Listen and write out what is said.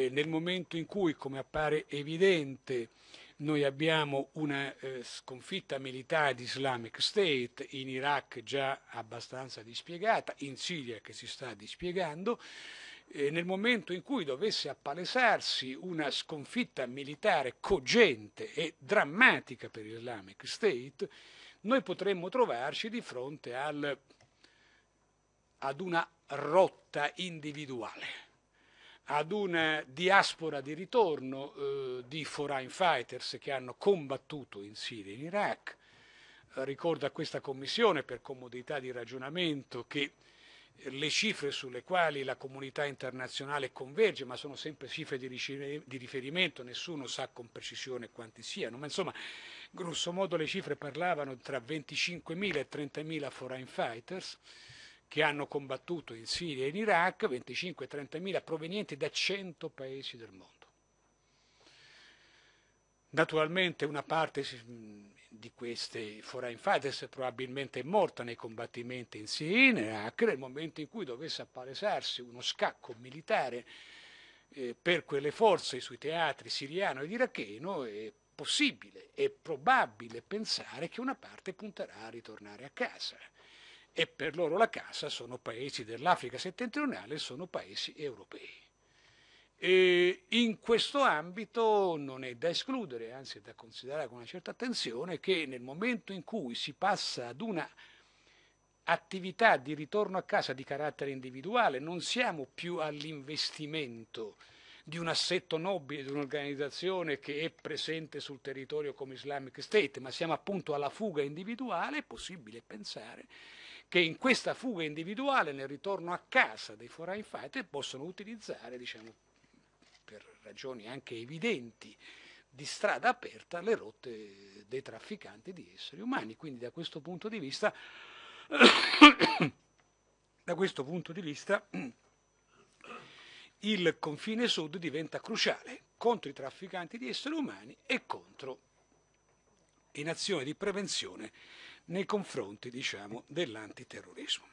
Eh, nel momento in cui, come appare evidente, noi abbiamo una eh, sconfitta militare di Islamic State in Iraq già abbastanza dispiegata, in Siria che si sta dispiegando, eh, nel momento in cui dovesse appalesarsi una sconfitta militare cogente e drammatica per Islamic State, noi potremmo trovarci di fronte al, ad una rotta individuale ad una diaspora di ritorno eh, di foreign fighters che hanno combattuto in Siria e in Iraq. Eh, ricordo a questa commissione, per comodità di ragionamento, che le cifre sulle quali la comunità internazionale converge, ma sono sempre cifre di, riferimento, nessuno sa con precisione quanti siano, ma insomma, grosso modo le cifre parlavano tra 25.000 e 30.000 foreign fighters, che hanno combattuto in Siria e in Iraq, 25-30 mila provenienti da 100 paesi del mondo. Naturalmente una parte di queste foreign fighters probabilmente è morta nei combattimenti in Siria e in Iraq, nel momento in cui dovesse appalesarsi uno scacco militare eh, per quelle forze sui teatri siriano ed iracheno, è possibile, è probabile pensare che una parte punterà a ritornare a casa e per loro la casa sono paesi dell'Africa settentrionale, sono paesi europei. E in questo ambito non è da escludere, anzi è da considerare con una certa attenzione, che nel momento in cui si passa ad una attività di ritorno a casa di carattere individuale, non siamo più all'investimento di un assetto nobile, di un'organizzazione che è presente sul territorio come Islamic State, ma siamo appunto alla fuga individuale, è possibile pensare che in questa fuga individuale, nel ritorno a casa dei foreign fighter, possono utilizzare, diciamo, per ragioni anche evidenti, di strada aperta le rotte dei trafficanti di esseri umani. Quindi da questo punto di vista, da questo punto di vista il confine sud diventa cruciale contro i trafficanti di esseri umani e contro in azione di prevenzione nei confronti diciamo, dell'antiterrorismo.